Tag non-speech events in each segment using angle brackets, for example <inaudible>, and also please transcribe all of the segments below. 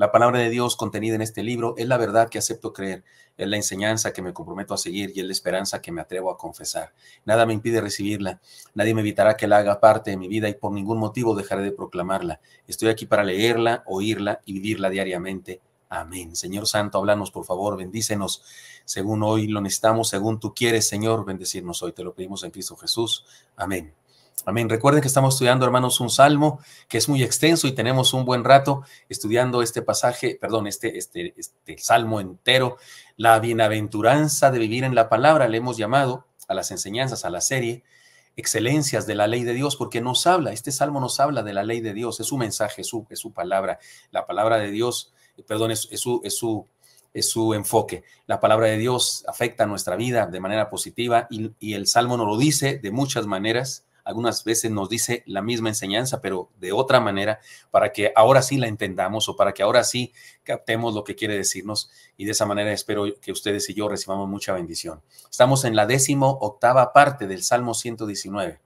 La palabra de Dios contenida en este libro es la verdad que acepto creer, es la enseñanza que me comprometo a seguir y es la esperanza que me atrevo a confesar. Nada me impide recibirla, nadie me evitará que la haga parte de mi vida y por ningún motivo dejaré de proclamarla. Estoy aquí para leerla, oírla y vivirla diariamente. Amén. Señor Santo, háblanos por favor, bendícenos según hoy lo necesitamos, según tú quieres, Señor, bendecirnos hoy. Te lo pedimos en Cristo Jesús. Amén. Amén. Recuerden que estamos estudiando, hermanos, un salmo que es muy extenso y tenemos un buen rato estudiando este pasaje, perdón, este, este, este salmo entero, la bienaventuranza de vivir en la palabra, le hemos llamado a las enseñanzas, a la serie, excelencias de la ley de Dios, porque nos habla, este salmo nos habla de la ley de Dios, es su mensaje, es su, es su palabra, la palabra de Dios, eh, perdón, es, su, es su enfoque. La palabra de Dios afecta nuestra vida de manera positiva y, y, el Salmo nos lo dice de muchas maneras algunas veces nos dice la misma enseñanza, pero de otra manera, para que ahora sí la entendamos o para que ahora sí captemos lo que quiere decirnos. Y de esa manera espero que ustedes y yo recibamos mucha bendición. Estamos en la décimo octava parte del Salmo 119.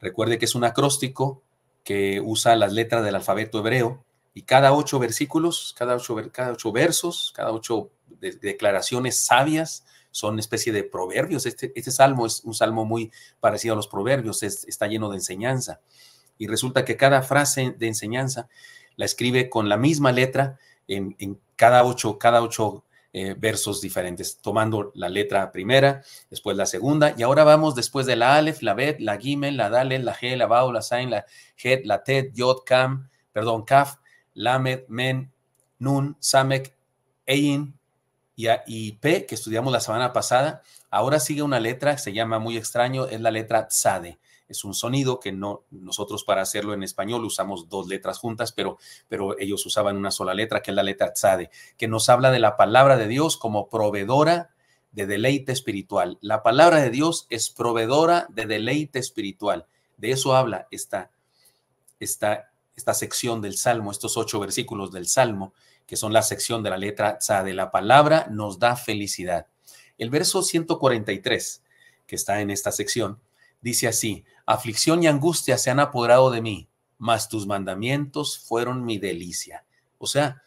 Recuerde que es un acróstico que usa las letras del alfabeto hebreo y cada ocho versículos, cada ocho, versos, cada ocho declaraciones sabias son especie de proverbios. Este, este salmo es un salmo muy parecido a los proverbios, está lleno de enseñanza. Y resulta que cada frase de enseñanza la escribe con la misma letra en, cada ocho, cada ocho eh, versos diferentes, tomando la letra primera, después la segunda, y ahora vamos después de la Aleph, la Bet, la Gimel, la Dalet, la G, la Bao, la Sain, la Het, la Tet, Yod, Kam, perdón, Kaf, Lamed, Men, Nun, Samek, Ein, y, P, que estudiamos la semana pasada, ahora sigue una letra, se llama muy extraño, es la letra Zade. es un sonido que no nosotros para hacerlo en español usamos dos letras juntas, pero, pero ellos usaban una sola letra, que es la letra tzade, que nos habla de la palabra de Dios como proveedora de deleite espiritual. La palabra de Dios es proveedora de deleite espiritual. De eso habla esta, esta, esta sección del Salmo, estos ocho versículos del Salmo, que son la sección de la letra sea, de la palabra, nos da felicidad. El verso 143, que está en esta sección, dice así, aflicción y angustia se han apoderado de mí, mas tus mandamientos fueron mi delicia. O sea,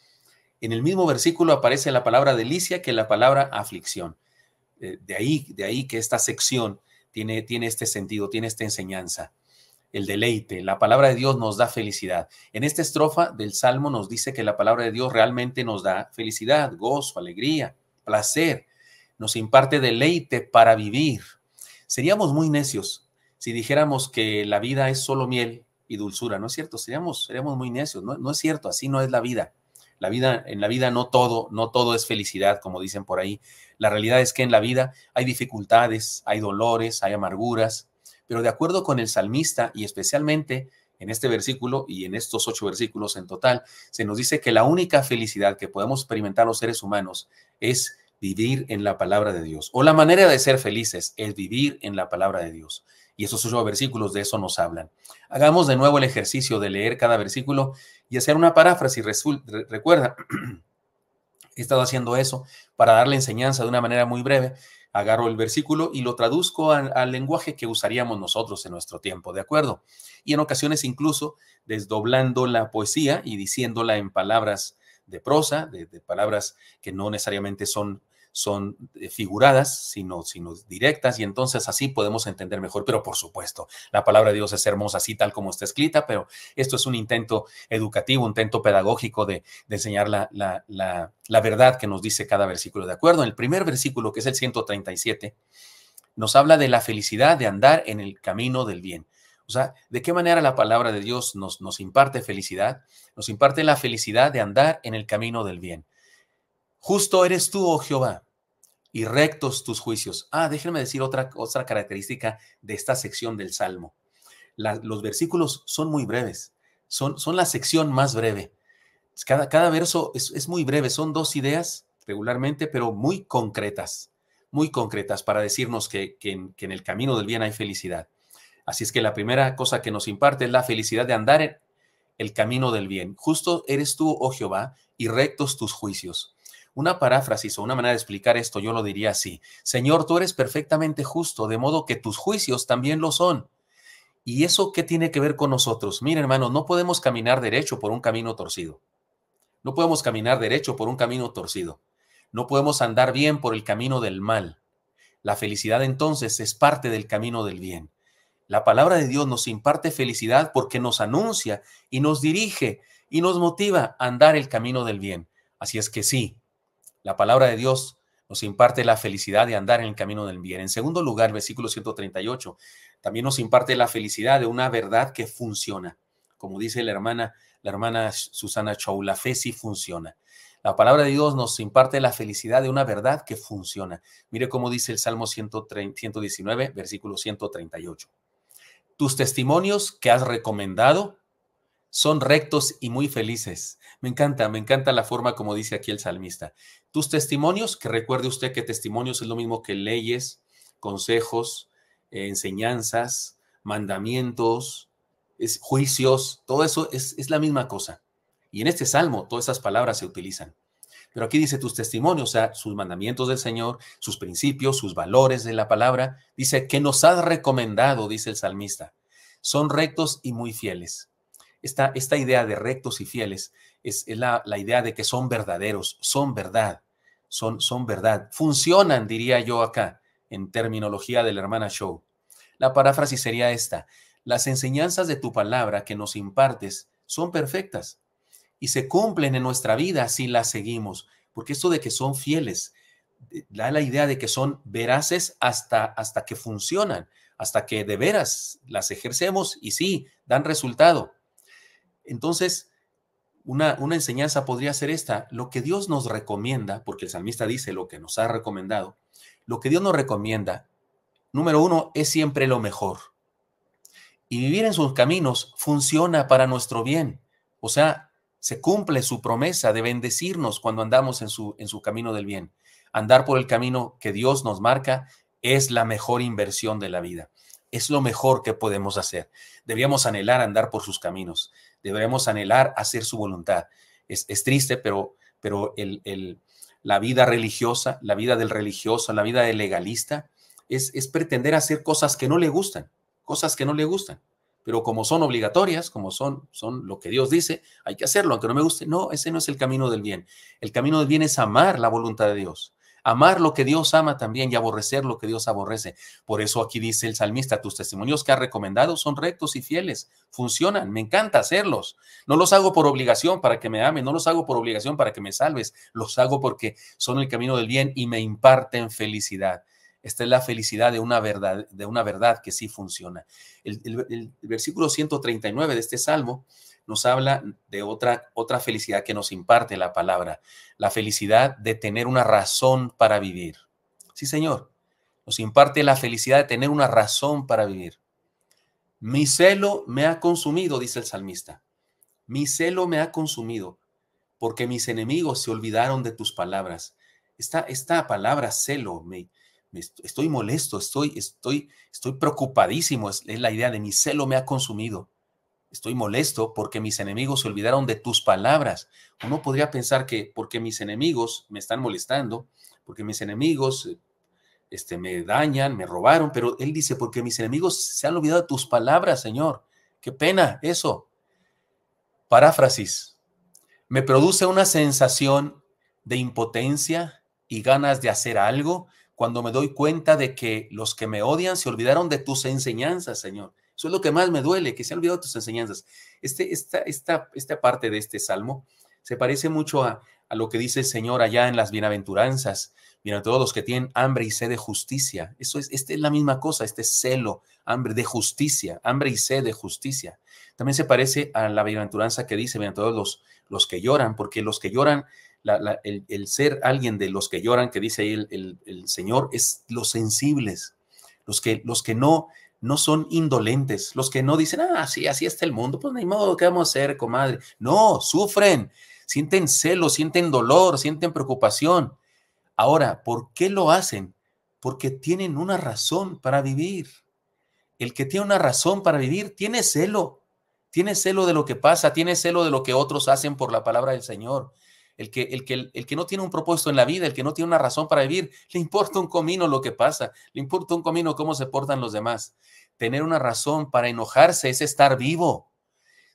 en el mismo versículo aparece la palabra delicia que la palabra aflicción. Eh, de ahí, de ahí que esta sección tiene, tiene este sentido, tiene esta enseñanza el deleite. La palabra de Dios nos da felicidad. En esta estrofa del Salmo nos dice que la palabra de Dios realmente nos da felicidad, gozo, alegría, placer. Nos imparte deleite para vivir. Seríamos muy necios si dijéramos que la vida es solo miel y dulzura, ¿no es cierto? Seríamos, muy necios, no, no es cierto, así no es la vida. La vida, en la vida no todo, no todo es felicidad, como dicen por ahí. La realidad es que en la vida hay dificultades, hay dolores, hay amarguras, pero de acuerdo con el salmista y especialmente en este versículo y en estos ocho versículos en total, se nos dice que la única felicidad que podemos experimentar los seres humanos es vivir en la palabra de Dios. O la manera de ser felices es vivir en la palabra de Dios. Y esos ocho versículos de eso nos hablan. Hagamos de nuevo el ejercicio de leer cada versículo y hacer una paráfrasis. Recuerda, <clears throat> he estado haciendo eso para darle enseñanza de una manera muy breve, agarro el versículo y lo traduzco al, lenguaje que usaríamos nosotros en nuestro tiempo, ¿de acuerdo? Y en ocasiones incluso desdoblando la poesía y diciéndola en palabras de prosa, de palabras que no necesariamente son son eh, figuradas, sino, sino directas, y entonces así podemos entender mejor. Pero por supuesto, la palabra de Dios es hermosa, así tal como está escrita, pero esto es un intento educativo, un intento pedagógico de, enseñar la, la, verdad que nos dice cada versículo. De acuerdo, en el primer versículo, que es el 137, nos habla de la felicidad de andar en el camino del bien. O sea, ¿de qué manera la palabra de Dios nos, nos, imparte felicidad? Nos imparte la felicidad de andar en el camino del bien. Justo eres tú, oh Jehová, y rectos tus juicios. Ah, déjenme decir otra, otra característica de esta sección del Salmo. los versículos son muy breves, son, son la sección más breve. Cada, cada verso es, muy breve, son dos ideas regularmente, pero muy concretas, muy concretas para decirnos que, en, que en el camino del bien hay felicidad. Así es que la primera cosa que nos imparte es la felicidad de andar en el camino del bien. Justo eres tú, oh Jehová, y rectos tus juicios. Una paráfrasis o una manera de explicar esto, yo lo diría así. Señor, tú eres perfectamente justo, de modo que tus juicios también lo son. ¿Y eso qué tiene que ver con nosotros? Mira, hermano, no podemos caminar derecho por un camino torcido. No podemos caminar derecho por un camino torcido. No podemos andar bien por el camino del mal. La felicidad entonces es parte del camino del bien. La palabra de Dios nos imparte felicidad porque nos anuncia y nos dirige y nos motiva a andar el camino del bien. Así es que sí, la palabra de Dios nos imparte la felicidad de andar en el camino del bien. En segundo lugar, versículo 138, también nos imparte la felicidad de una verdad que funciona. Como dice la hermana, la hermana Susana Chow, la fe sí funciona. La palabra de Dios nos imparte la felicidad de una verdad que funciona. Mire cómo dice el Salmo 119, versículo 138. Tus testimonios que has recomendado son rectos y muy felices. Me encanta, me encanta la forma como dice aquí el salmista. Tus testimonios, que recuerde usted que testimonios es lo mismo que leyes, consejos, eh, enseñanzas, mandamientos, es, juicios, todo eso es, es la misma cosa. Y en este salmo todas esas palabras se utilizan. Pero aquí dice tus testimonios, o sea, sus mandamientos del Señor, sus principios, sus valores de la palabra. Dice que nos has recomendado, dice el salmista. Son rectos y muy fieles esta, idea de rectos y fieles es, la, idea de que son verdaderos, son verdad, son, son verdad, funcionan, diría yo acá, en terminología de la hermana Show. La paráfrasis sería esta, las enseñanzas de tu palabra que nos impartes son perfectas y se cumplen en nuestra vida si las seguimos, porque esto de que son fieles eh, da la idea de que son veraces hasta, hasta que funcionan, hasta que de veras las ejercemos y sí, dan resultado. Entonces, una, enseñanza podría ser esta, lo que Dios nos recomienda, porque el salmista dice lo que nos ha recomendado, lo que Dios nos recomienda, número uno, es siempre lo mejor. Y vivir en sus caminos funciona para nuestro bien. O sea, se cumple su promesa de bendecirnos cuando andamos en su camino del bien. Andar por el camino que Dios nos marca es la mejor inversión de la vida. Es lo mejor que podemos hacer. Debíamos anhelar andar por sus caminos. Debemos anhelar hacer su voluntad. Es, triste, pero, pero el, el, la vida religiosa, la vida del religioso, la vida del legalista, es, es pretender hacer cosas que no le gustan, cosas que no le gustan. Pero como son obligatorias, como son, son lo que Dios dice, hay que hacerlo, aunque no me guste. No, ese no es el camino del bien. El camino del bien es amar la voluntad de Dios amar lo que Dios ama también y aborrecer lo que Dios aborrece. Por eso aquí dice el salmista, tus testimonios que has recomendado son rectos y fieles, funcionan, me encanta hacerlos. No los hago por obligación para que me amen, no los hago por obligación para que me salves, los hago porque son el camino del bien y me imparten felicidad. Esta es la felicidad de una verdad, de una verdad que sí funciona. El, el versículo 139 de este salmo nos habla de otra, otra felicidad que nos imparte la palabra, la felicidad de tener una razón para vivir. Sí, Señor, nos imparte la felicidad de tener una razón para vivir. Mi celo me ha consumido, dice el salmista. Mi celo me ha consumido, porque mis enemigos se olvidaron de tus palabras. Esta, esta palabra celo, me, estoy molesto, estoy, estoy, estoy preocupadísimo, es la idea de mi celo me ha consumido. Estoy molesto porque mis enemigos se olvidaron de tus palabras. Uno podría pensar que porque mis enemigos me están molestando, porque mis enemigos eh, este, me dañan, me robaron, pero él dice, porque mis enemigos se han olvidado de tus palabras, Señor. Qué pena eso. Paráfrasis. Me produce una sensación de impotencia y ganas de hacer algo cuando me doy cuenta de que los que me odian se olvidaron de tus enseñanzas, Señor. Eso es lo que más me duele, que se ha olvidado tus enseñanzas. Este, esta, esta parte de este salmo se parece mucho a, lo que dice el Señor allá en las bienaventuranzas. Mira, todos los que tienen hambre y sed de justicia. Eso es, esta es la misma cosa, este celo, hambre de justicia, hambre y sed de justicia. También se parece a la bienaventuranza que dice, mira, todos los, los que lloran, porque los que lloran, el, ser alguien de los que lloran, que dice ahí el, el Señor, es los sensibles, los que, los que no no son indolentes, los que no dicen, ah, sí, así está el mundo, pues ni modo, ¿qué vamos a hacer, comadre? No, sufren, sienten celo, sienten dolor, sienten preocupación. Ahora, ¿por qué lo hacen? Porque tienen una razón para vivir. El que tiene una razón para vivir tiene celo, tiene celo de lo que pasa, tiene celo de lo que otros hacen por la palabra del Señor, el que, el, que, el que no tiene un propósito en la vida, el que no tiene una razón para vivir, <laughs> le importa un comino lo que pasa, le importa un comino cómo se portan los demás. Tener una razón para enojarse es estar vivo.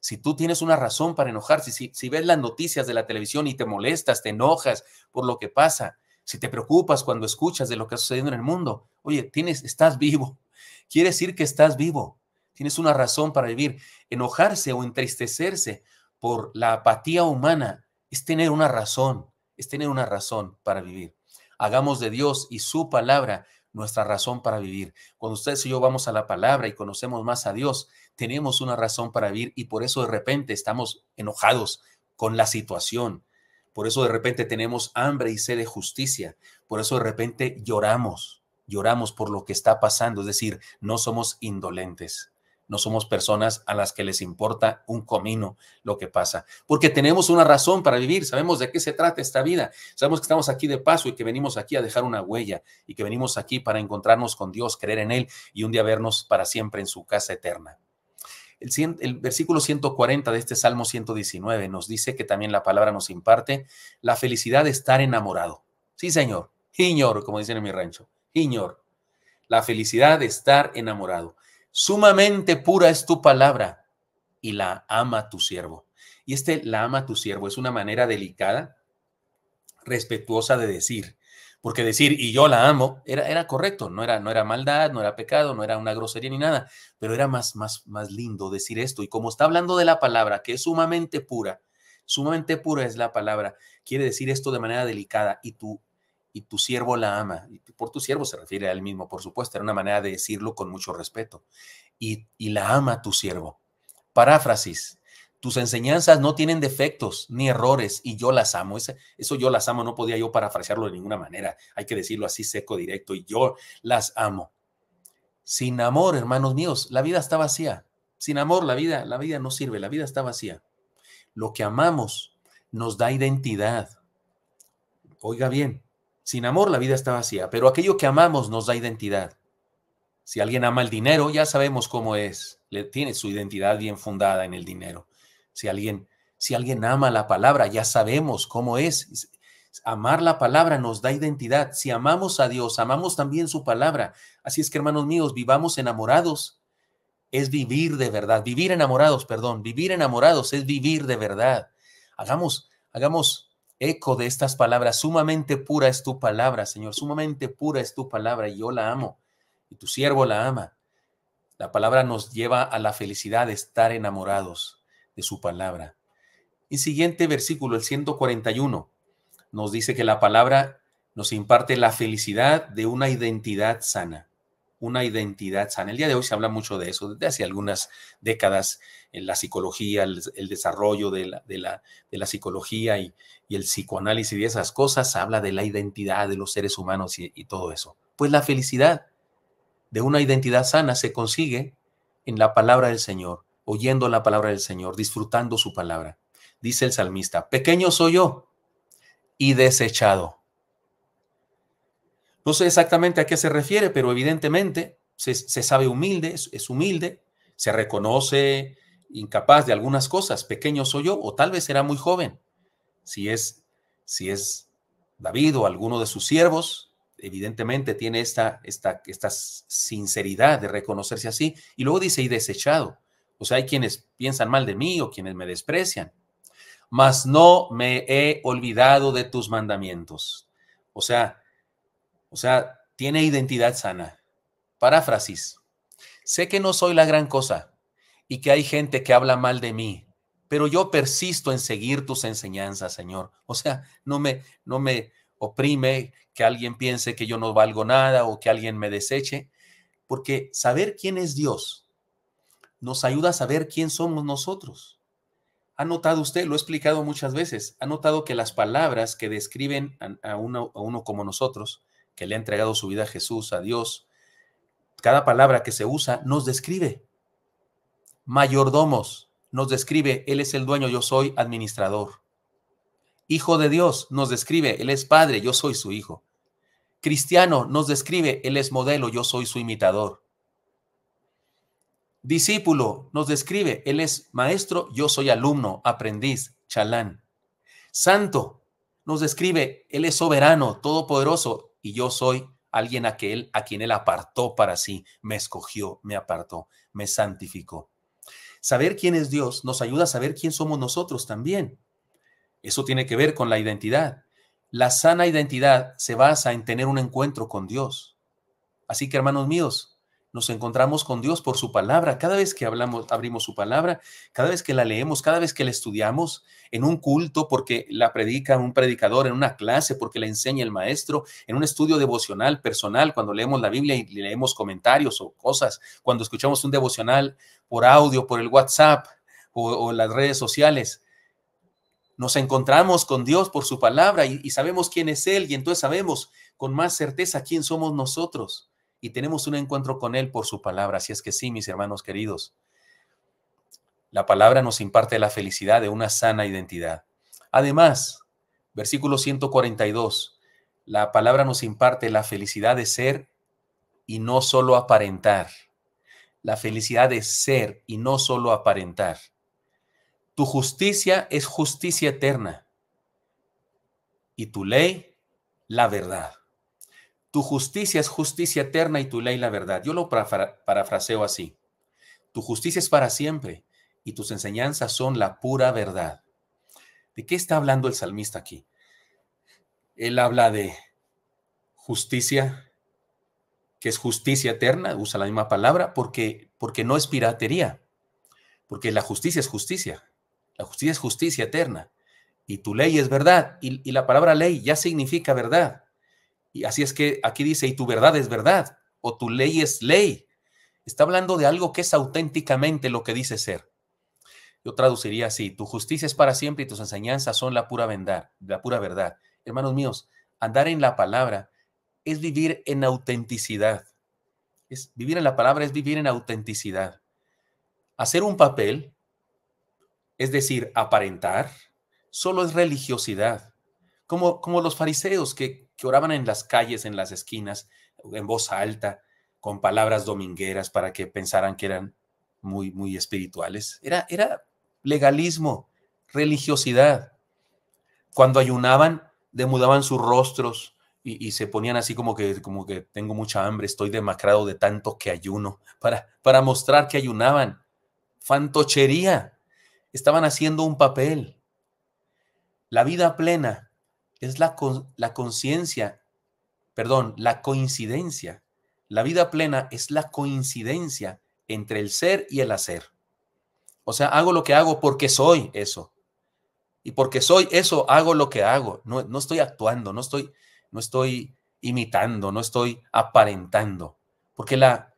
Si tú tienes una razón para enojarse, si, si ves las noticias de la televisión y te molestas, te enojas por lo que pasa, si te preocupas cuando escuchas de lo que está sucediendo en el mundo, oye, tienes, estás vivo. <laughs> Quiere decir que estás vivo. Tienes una razón para vivir. Enojarse o entristecerse por la apatía humana es tener una razón, es tener una razón para vivir. Hagamos de Dios y su palabra nuestra razón para vivir. Cuando ustedes y yo vamos a la palabra y conocemos más a Dios, tenemos una razón para vivir y por eso de repente estamos enojados con la situación. Por eso de repente tenemos hambre y sed de justicia. Por eso de repente lloramos, lloramos por lo que está pasando. Es decir, no somos indolentes no somos personas a las que les importa un comino lo que pasa, porque tenemos una razón para vivir, sabemos de qué se trata esta vida, sabemos que estamos aquí de paso y que venimos aquí a dejar una huella y que venimos aquí para encontrarnos con Dios, creer en Él y un día vernos para siempre en su casa eterna. El, el, versículo 140 de este Salmo 119 nos dice que también la palabra nos imparte la felicidad de estar enamorado. Sí, señor. Señor, como dicen en mi rancho. Señor. La felicidad de estar enamorado sumamente pura es tu palabra y la ama tu siervo. Y este la ama tu siervo es una manera delicada, respetuosa de decir, porque decir y yo la amo era, era correcto, no era, no era maldad, no era pecado, no era una grosería ni nada, pero era más, más, más lindo decir esto. Y como está hablando de la palabra, que es sumamente pura, sumamente pura es la palabra, quiere decir esto de manera delicada y tú y tu siervo la ama. Y por tu siervo se refiere a él mismo, por supuesto, era una manera de decirlo con mucho respeto. Y, la ama tu siervo. Paráfrasis, tus enseñanzas no tienen defectos ni errores y yo las amo. Eso, eso yo las amo, no podía yo parafrasearlo de ninguna manera. Hay que decirlo así seco, directo, y yo las amo. Sin amor, hermanos míos, la vida está vacía. Sin amor, la vida, la vida no sirve, la vida está vacía. Lo que amamos nos da identidad. Oiga bien, sin amor la vida está vacía, pero aquello que amamos nos da identidad. Si alguien ama el dinero, ya sabemos cómo es, le tiene su identidad bien fundada en el dinero. Si alguien si alguien ama la palabra, ya sabemos cómo es. Amar la palabra nos da identidad. Si amamos a Dios, amamos también su palabra. Así es que, hermanos míos, vivamos enamorados. Es vivir de verdad. Vivir enamorados, perdón. Vivir enamorados es vivir de verdad. Hagamos, hagamos eco de estas palabras. Sumamente pura es tu palabra, Señor, sumamente pura es tu palabra y yo la amo y tu siervo la ama. La palabra nos lleva a la felicidad de estar enamorados de su palabra. Y siguiente versículo, el 141, nos dice que la palabra nos imparte la felicidad de una identidad sana una identidad sana. El día de hoy se habla mucho de eso. Desde hace algunas décadas, en la psicología, el, desarrollo de la, psicología y, el psicoanálisis y esas cosas, habla de la identidad de los seres humanos y, y todo eso. Pues la felicidad de una identidad sana se consigue en la palabra del Señor, oyendo la palabra del Señor, disfrutando su palabra. Dice el salmista, pequeño soy yo y desechado no sé exactamente a qué se refiere, pero evidentemente se, sabe humilde, es, humilde, se reconoce incapaz de algunas cosas, pequeño soy yo, o tal vez era muy joven. Si es, si es David o alguno de sus siervos, evidentemente tiene esta, esta, esta sinceridad de reconocerse así. Y luego dice, y desechado. O sea, hay quienes piensan mal de mí o quienes me desprecian. Mas no me he olvidado de tus mandamientos. O sea, o sea, tiene identidad sana. Paráfrasis. Sé que no soy la gran cosa y que hay gente que habla mal de mí, pero yo persisto en seguir tus enseñanzas, Señor. O sea, no me, no me oprime que alguien piense que yo no valgo nada o que alguien me deseche, porque saber quién es Dios nos ayuda a saber quién somos nosotros. Ha notado usted, lo he explicado muchas veces, ha notado que las palabras que describen a uno como nosotros que le ha entregado su vida a Jesús, a Dios, cada palabra que se usa nos describe. Mayordomos nos describe, Él es el dueño, yo soy administrador. Hijo de Dios nos describe, Él es Padre, yo soy su hijo. Cristiano nos describe, Él es modelo, yo soy su imitador. Discípulo nos describe, Él es maestro, yo soy alumno, aprendiz, chalán. Santo nos describe, Él es soberano, todopoderoso, y yo soy alguien aquel a quien él apartó para sí, me escogió, me apartó, me santificó. Saber quién es Dios nos ayuda a saber quién somos nosotros también. Eso tiene que ver con la identidad. La sana identidad se basa en tener un encuentro con Dios. Así que, hermanos míos, nos encontramos con Dios por su palabra. Cada vez que hablamos, abrimos su palabra, cada vez que la leemos, cada vez que la estudiamos, en un culto, porque la predica un predicador, en una clase, porque la enseña el maestro, en un estudio devocional personal, cuando leemos la Biblia y leemos comentarios o cosas, cuando escuchamos un devocional por audio, por el WhatsApp o, las redes sociales. Nos encontramos con Dios por su palabra y, y sabemos quién es Él y entonces sabemos con más certeza quién somos nosotros y tenemos un encuentro con Él por su palabra. Así es que sí, mis hermanos queridos, la palabra nos imparte la felicidad de una sana identidad. Además, versículo 142, la palabra nos imparte la felicidad de ser y no solo aparentar. La felicidad de ser y no solo aparentar. Tu justicia es justicia eterna y tu ley la verdad. Tu justicia es justicia eterna y tu ley la verdad. Yo lo parafraseo así. Tu justicia es para siempre y tus enseñanzas son la pura verdad. ¿De qué está hablando el salmista aquí? Él habla de justicia, que es justicia eterna, usa la misma palabra, porque, porque no es piratería, porque la justicia es justicia, la justicia es justicia eterna, y tu ley es verdad, y, y la palabra ley ya significa verdad. Y así es que aquí dice, y tu verdad es verdad, o tu ley es ley. Está hablando de algo que es auténticamente lo que dice ser. Yo traduciría así, tu justicia es para siempre y tus enseñanzas son la pura, verdad, la pura verdad. Hermanos míos, andar en la palabra es vivir en autenticidad. Es, vivir en la palabra es vivir en autenticidad. Hacer un papel, es decir, aparentar, solo es religiosidad. Como, como los fariseos que que oraban en las calles, en las esquinas, en voz alta, con palabras domingueras para que pensaran que eran muy, muy espirituales. Era, era legalismo, religiosidad. Cuando ayunaban, demudaban sus rostros y, se ponían así como que, como que tengo mucha hambre, estoy demacrado de tanto que ayuno, para, para mostrar que ayunaban. Fantochería. Estaban haciendo un papel. La vida plena es la, la conciencia, perdón, la coincidencia. La vida plena es la coincidencia entre el ser y el hacer. O sea, hago lo que hago porque soy eso. Y porque soy eso, hago lo que hago. No, estoy actuando, no estoy, no estoy imitando, no estoy aparentando. Porque la,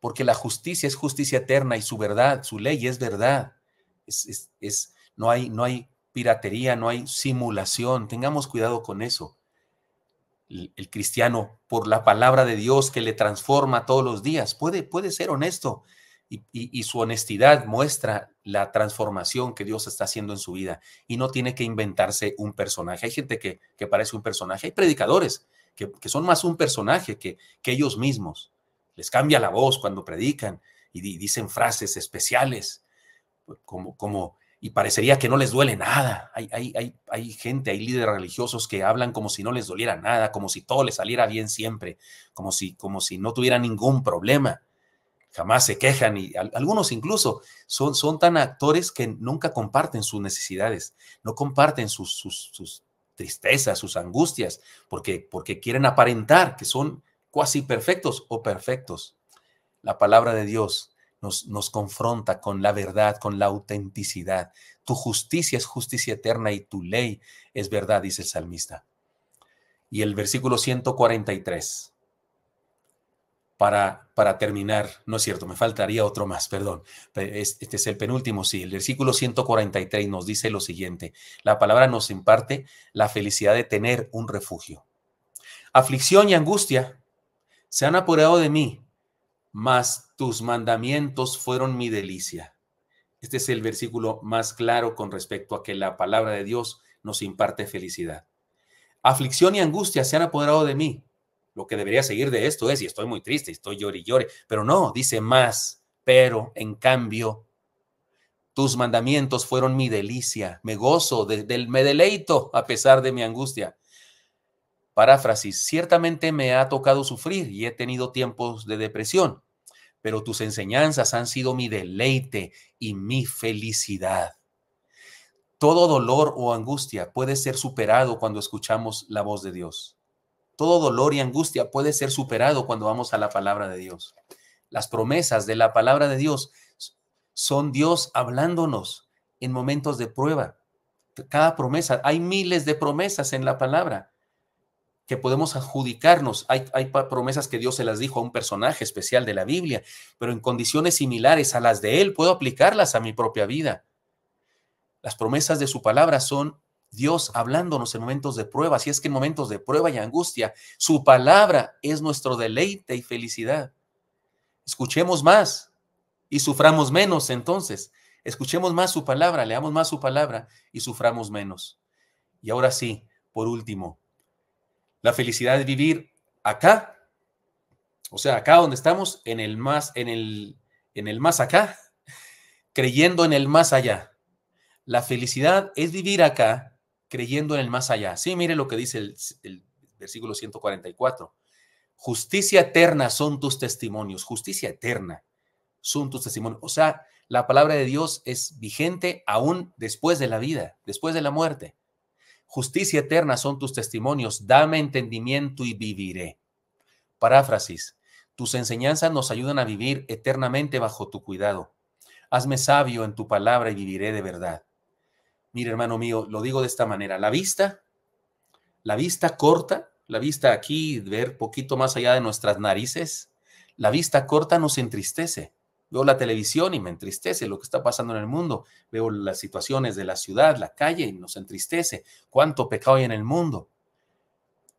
porque la justicia es justicia eterna y su verdad, su ley es verdad. Es, es, no, hay, no, hay, piratería, no hay simulación. Tengamos cuidado con eso. El, cristiano, por la palabra de Dios que le transforma todos los días, puede, puede ser honesto y, su honestidad muestra la transformación que Dios está haciendo en su vida y no tiene que inventarse un personaje. Hay gente que, que parece un personaje, hay predicadores que, son más un personaje que, que ellos mismos. Les cambia la voz cuando predican y, dicen frases especiales, como, como y parecería que no les duele nada. Hay, hay, hay, gente, hay líderes religiosos que hablan como si no les doliera nada, como si todo les saliera bien siempre, como si, como si no tuvieran ningún problema. Jamás se quejan y algunos incluso son, son tan actores que nunca comparten sus necesidades, no comparten sus, sus, tristezas, sus angustias, porque, porque quieren aparentar que son cuasi perfectos o perfectos. La palabra de Dios nos, confronta con la verdad, con la autenticidad. Tu justicia es justicia eterna y tu ley es verdad, dice el salmista. Y el versículo 143, para, para terminar, no es cierto, me faltaría otro más, perdón. Este es el penúltimo, sí. El versículo 143 nos dice lo siguiente. La palabra nos imparte la felicidad de tener un refugio. Aflicción y angustia se han apoderado de mí, mas tus mandamientos fueron mi delicia. Este es el versículo más claro con respecto a que la palabra de Dios nos imparte felicidad. Aflicción y angustia se han apoderado de mí. Lo que debería seguir de esto es, y estoy muy triste, estoy y llore, pero no, dice más, pero en cambio, tus mandamientos fueron mi delicia, me gozo, me deleito a pesar de mi angustia. Paráfrasis, ciertamente me ha tocado sufrir y he tenido tiempos de depresión, pero tus enseñanzas han sido mi deleite y mi felicidad. Todo dolor o angustia puede ser superado cuando escuchamos la voz de Dios. Todo dolor y angustia puede ser superado cuando vamos a la palabra de Dios. Las promesas de la palabra de Dios son Dios hablándonos en momentos de prueba. Cada promesa, hay miles de promesas en la palabra que podemos adjudicarnos. Hay, hay, promesas que Dios se las dijo a un personaje especial de la Biblia, pero en condiciones similares a las de Él puedo aplicarlas a mi propia vida. Las promesas de su palabra son Dios hablándonos en momentos de prueba. Si es que en momentos de prueba y angustia, su palabra es nuestro deleite y felicidad. Escuchemos más y suframos menos entonces. Escuchemos más su palabra, leamos más su palabra y suframos menos. Y ahora sí, por último, la felicidad es vivir acá, o sea, acá donde estamos, en el más, en el, en el más acá, creyendo en el más allá. La felicidad es vivir acá, creyendo en el más allá. Sí, mire lo que dice el, el versículo 144. Justicia eterna son tus testimonios, justicia eterna son tus testimonios. O sea, la palabra de Dios es vigente aún después de la vida, después de la muerte. Justicia eterna son tus testimonios, dame entendimiento y viviré. Paráfrasis, tus enseñanzas nos ayudan a vivir eternamente bajo tu cuidado. Hazme sabio en tu palabra y viviré de verdad. mire hermano mío, lo digo de esta manera. La vista, la vista corta, la vista aquí, ver poquito más allá de nuestras narices, la vista corta nos entristece. Veo la televisión y me entristece lo que está pasando en el mundo. Veo las situaciones de la ciudad, la calle y nos entristece. Cuánto pecado hay en el mundo.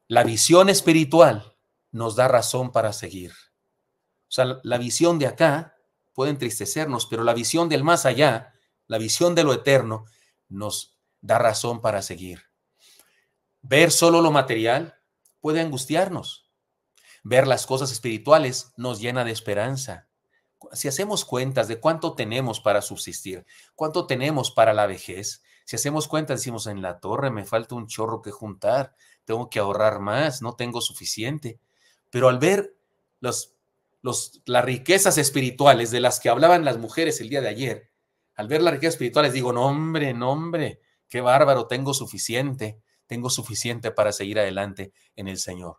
La visión espiritual nos da razón para seguir. O sea, la visión de acá puede entristecernos, pero la visión del más allá, la visión de lo eterno, nos da razón para seguir. Ver solo lo material puede angustiarnos. Ver las cosas espirituales nos llena de esperanza si hacemos cuentas de cuánto tenemos para subsistir, cuánto tenemos para la vejez, si hacemos cuentas, decimos, en la torre me falta un chorro que juntar, tengo que ahorrar más, no tengo suficiente. Pero al ver los, las riquezas espirituales de las que hablaban las mujeres el día de ayer, al ver las riquezas espirituales digo, nombre hombre, no hombre, qué bárbaro, tengo suficiente, tengo suficiente para seguir adelante en el Señor.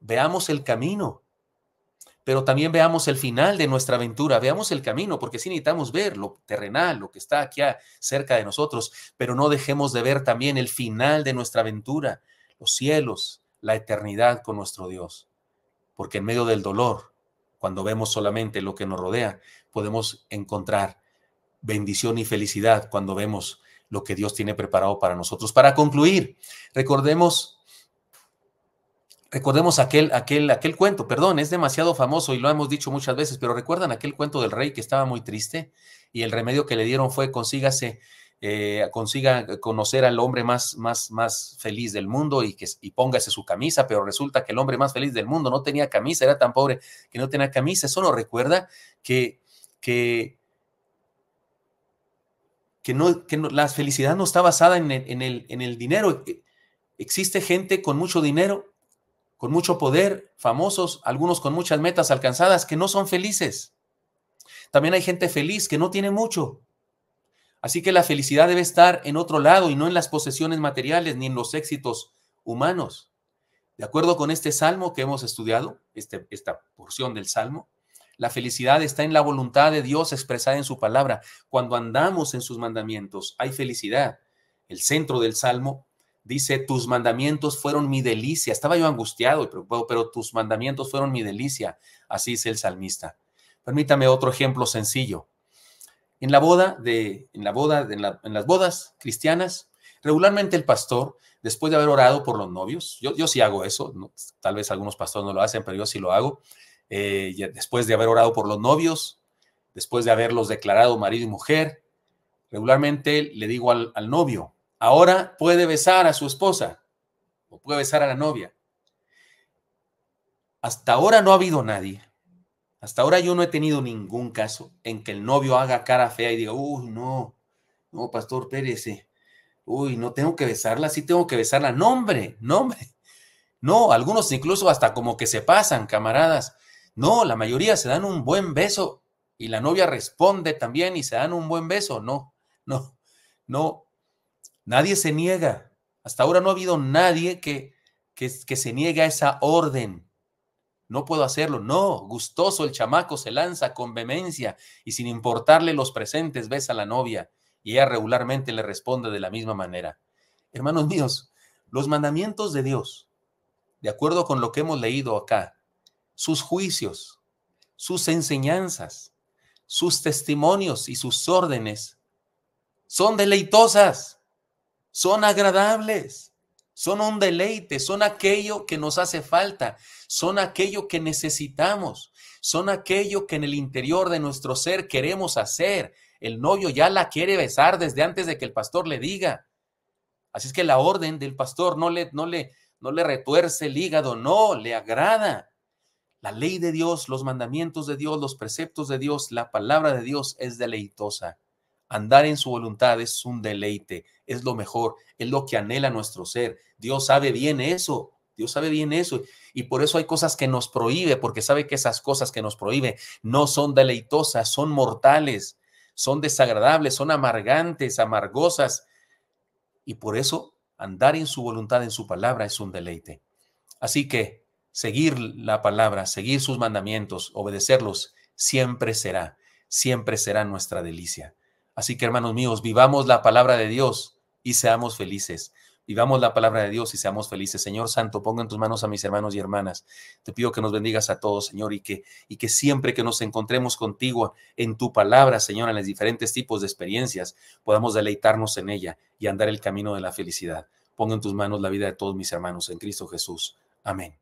Veamos el camino pero también veamos el final de nuestra aventura, veamos el camino, porque sí necesitamos ver lo terrenal, lo que está aquí cerca de nosotros, pero no dejemos de ver también el final de nuestra aventura, los cielos, la eternidad con nuestro Dios, porque en medio del dolor, cuando vemos solamente lo que nos rodea, podemos encontrar bendición y felicidad cuando vemos lo que Dios tiene preparado para nosotros. Para concluir, recordemos Recordemos aquel, aquel, aquel cuento, perdón, es demasiado famoso y lo hemos dicho muchas veces, pero recuerdan aquel cuento del rey que estaba muy triste y el remedio que le dieron fue consígase, eh, consiga conocer al hombre más, más, más feliz del mundo y, que, póngase su camisa, pero resulta que el hombre más feliz del mundo no tenía camisa, era tan pobre que no tenía camisa. Eso nos recuerda que, que, no, la felicidad no está basada en en el, en el dinero. Existe gente con mucho dinero con mucho poder, famosos, algunos con muchas metas alcanzadas, que no son felices. También hay gente feliz que no tiene mucho. Así que la felicidad debe estar en otro lado y no en las posesiones materiales ni en los éxitos humanos. De acuerdo con este salmo que hemos estudiado, este, esta porción del salmo, la felicidad está en la voluntad de Dios expresada en su palabra. Cuando andamos en sus mandamientos, hay felicidad. El centro del salmo dice, tus mandamientos fueron mi delicia. Estaba yo angustiado y preocupado, pero tus mandamientos fueron mi delicia. Así dice el salmista. Permítame otro ejemplo sencillo. En la boda de, en la boda, en, las bodas cristianas, regularmente el pastor, después de haber orado por los novios, yo, yo sí hago eso, tal vez algunos pastores no lo hacen, pero yo sí lo hago. Eh, después de haber orado por los novios, después de haberlos declarado marido y mujer, regularmente le digo al novio, ahora puede besar a su esposa o puede besar a la novia. Hasta ahora no ha habido nadie. Hasta ahora yo no he tenido ningún caso en que el novio haga cara fea y diga, uy, no, no, Pastor Pérez, uy, no tengo que besarla, sí tengo que besarla. No, hombre, no, hombre. No, algunos incluso hasta como que se pasan, camaradas. No, la mayoría se dan un buen beso y la novia responde también y se dan un buen beso. No, no, no, Nadie se niega. Hasta ahora no ha habido nadie que, que, se niegue a esa orden. No puedo hacerlo. No, gustoso el chamaco se lanza con vehemencia y sin importarle los presentes besa a la novia y ella regularmente le responde de la misma manera. Hermanos míos, los mandamientos de Dios, de acuerdo con lo que hemos leído acá, sus juicios, sus enseñanzas, sus testimonios y sus órdenes son deleitosas son agradables, son un deleite, son aquello que nos hace falta, son aquello que necesitamos, son aquello que en el interior de nuestro ser queremos hacer. El novio ya la quiere besar desde antes de que el pastor le diga. Así es que la orden del pastor no le, no le, no le retuerce el hígado, no, le agrada. La ley de Dios, los mandamientos de Dios, los preceptos de Dios, la palabra de Dios es deleitosa. Andar en su voluntad es un deleite, es lo mejor, es lo que anhela nuestro ser. Dios sabe bien eso, Dios sabe bien eso. Y por eso hay cosas que nos prohíbe, porque sabe que esas cosas que nos prohíbe no son deleitosas, son mortales, son desagradables, son amargantes, amargosas. Y por eso andar en su voluntad, en su palabra, es un deleite. Así que seguir la palabra, seguir sus mandamientos, obedecerlos, siempre será, siempre será nuestra delicia. Así que, hermanos míos, vivamos la palabra de Dios y seamos felices. Vivamos la palabra de Dios y seamos felices. Señor Santo, ponga en tus manos a mis hermanos y hermanas. Te pido que nos bendigas a todos, Señor, y que, y que siempre que nos encontremos contigo en tu palabra, Señor, en los diferentes tipos de experiencias, podamos deleitarnos en ella y andar el camino de la felicidad. Ponga en tus manos la vida de todos mis hermanos en Cristo Jesús. Amén.